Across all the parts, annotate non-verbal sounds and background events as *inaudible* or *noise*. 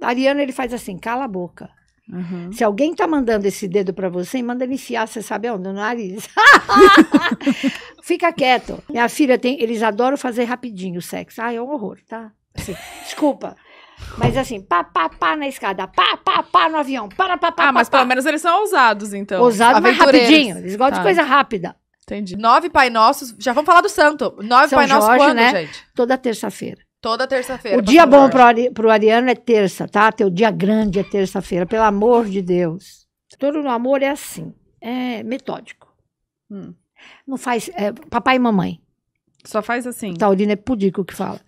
Ariano, ele faz assim, cala a boca. Uhum. Se alguém tá mandando esse dedo para você, manda ele enfiar, você sabe onde? No nariz. *laughs* Fica quieto. Minha filha tem. Eles adoram fazer rapidinho o sexo. Ah, é um horror, tá? Assim, desculpa. Mas assim, pá, pá, pá na escada, pá, pá, pá no avião, para, pá, pá, Ah, pá, mas pá. pelo menos eles são ousados, então. Ousados, mas rapidinho. Eles gostam tá. de coisa rápida. Entendi. Nove Pai Nossos. Já vamos falar do santo. Nove São Pai Nossos quando, né? gente? Toda terça-feira. Toda terça-feira. O dia bom pro, Ari, pro Ariano é terça, tá? Teu dia grande é terça-feira, pelo amor de Deus. Todo no amor é assim, é metódico. Hum. Não faz. É, papai e mamãe. Só faz assim. O taurino é pudico que fala.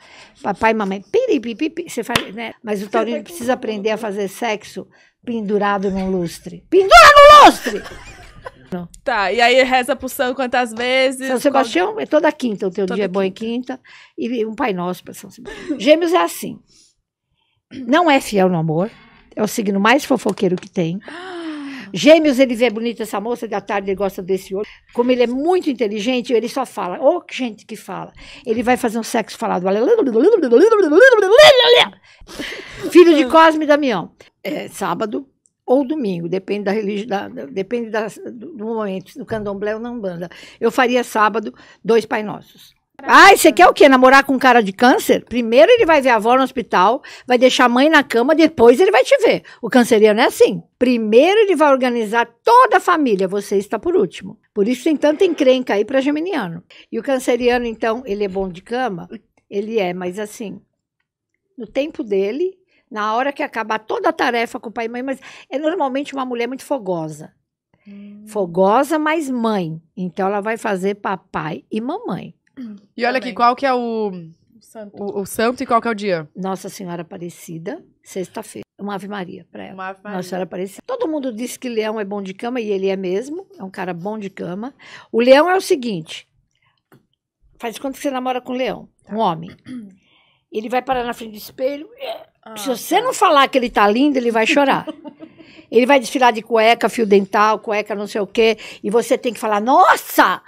Papai e mamãe, piripipi, você faz, né? Mas o taurino precisa aprender a fazer sexo pendurado num lustre. Pendura no lustre! Tá, e aí reza pro São quantas vezes? São Sebastião qual... é toda quinta, o teu toda dia é bom em quinta, e um Pai Nosso para São Sebastião. Gêmeos é assim, não é fiel no amor, é o signo mais fofoqueiro que tem. Gêmeos, ele vê bonita essa moça, da tarde ele gosta desse outro. Como ele é muito inteligente, ele só fala. Ô, oh, gente que fala. Ele vai fazer um sexo falado. Filho de Cosme e Damião. É, sábado, ou domingo, depende da religião, depende da, do momento, do candomblé ou na umbanda. Eu faria sábado dois Pai Nossos. Ai, você quer o quê? Namorar com um cara de câncer? Primeiro ele vai ver a avó no hospital, vai deixar a mãe na cama, depois ele vai te ver. O canceriano é assim. Primeiro ele vai organizar toda a família, você está por último. Por isso tem tanta encrenca aí para geminiano. E o canceriano, então, ele é bom de cama? Ele é, mas assim, no tempo dele, na hora que acabar toda a tarefa com o pai e mãe, mas é normalmente uma mulher muito fogosa. Hum. Fogosa, mas mãe. Então ela vai fazer papai e mamãe. E olha aqui, qual que é o, o santo. O, o, santo e qual que é o dia? Nossa Senhora Aparecida, sexta-feira. Uma Ave Maria para ela. Uma Ave Maria. Nossa Senhora Aparecida. Todo mundo diz que leão é bom de cama e ele é mesmo. É um cara bom de cama. O leão é o seguinte: faz quanto que você namora com um leão, tá. um homem. Ele vai parar na frente do espelho, é, ah, Se você tá. não falar que ele tá lindo, ele vai chorar. *laughs* ele vai desfilar de cueca, fio dental, cueca não sei o quê, e você tem que falar, nossa!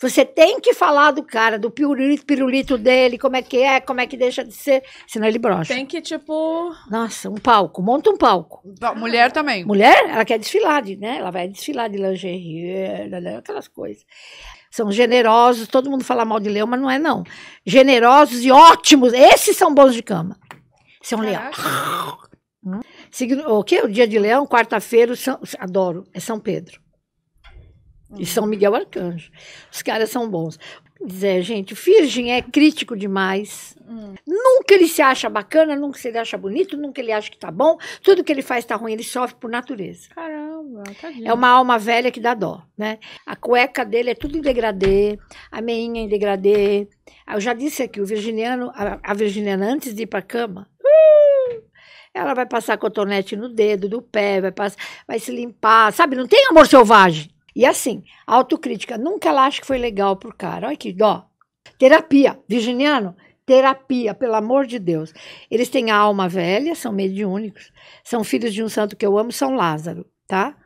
Você tem que falar do cara, do pirulito, pirulito dele, como é que é, como é que deixa de ser, senão ele brocha. Tem que, tipo... Nossa, um palco, monta um palco. Mulher também. Mulher, ela quer desfilar, de, né? Ela vai desfilar de lingerie, né, né, aquelas coisas. São generosos, todo mundo fala mal de leão, mas não é não. Generosos e ótimos, esses são bons de cama. São é Caraca. Leão. Hum? Signo, o que? O dia de Leão, quarta-feira, adoro, é São Pedro. Uhum. E São Miguel Arcanjo. Os caras são bons. Dizer, gente, virgem é crítico demais. Uhum. Nunca ele se acha bacana, nunca ele acha bonito, nunca ele acha que tá bom. Tudo que ele faz tá ruim, ele sofre por natureza. Caramba, tadinho. É uma alma velha que dá dó, né? A cueca dele é tudo em degradê, a meinha em degradê. Eu já disse aqui, o virginiano, a, a virginiana antes de ir pra cama, ela vai passar cotonete no dedo, do pé, vai, passar, vai se limpar, sabe? Não tem amor selvagem. E assim, autocrítica. Nunca ela acha que foi legal pro cara. Olha que dó. Terapia. Virginiano, terapia, pelo amor de Deus. Eles têm a alma velha, são mediúnicos, são filhos de um santo que eu amo, São Lázaro, tá?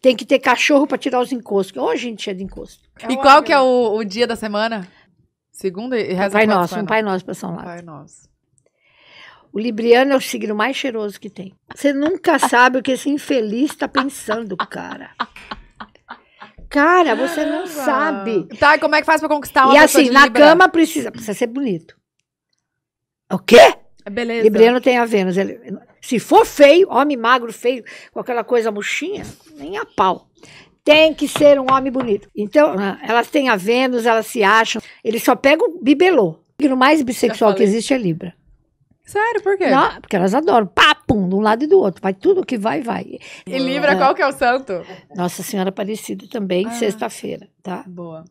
Tem que ter cachorro para tirar os encostos. Hoje a gente é de encosto. É e qual que é né? o, o dia da semana? Segunda e reza Pai Nosso, um Pai Nosso para São Lázaro. Pai Nosso. O Libriano é o signo mais cheiroso que tem. Você nunca sabe o que esse infeliz está pensando, cara. Cara, você não sabe. Tá, e como é que faz pra conquistar uma E assim, na cama precisa, precisa ser bonito. O quê? Beleza. Libriano tem a Vênus. Ele, se for feio, homem magro, feio, com aquela coisa murchinha, nem a pau. Tem que ser um homem bonito. Então, ah, elas têm a Vênus, elas se acham. Eles só pegam bibelô. O signo mais bissexual que existe é Libra. Sério, por quê? Não, porque elas adoram. pum, de um lado e do outro. Vai tudo que vai, vai. E Libra, qual que é o santo? Nossa Senhora Aparecida também, ah. sexta-feira, tá? Boa.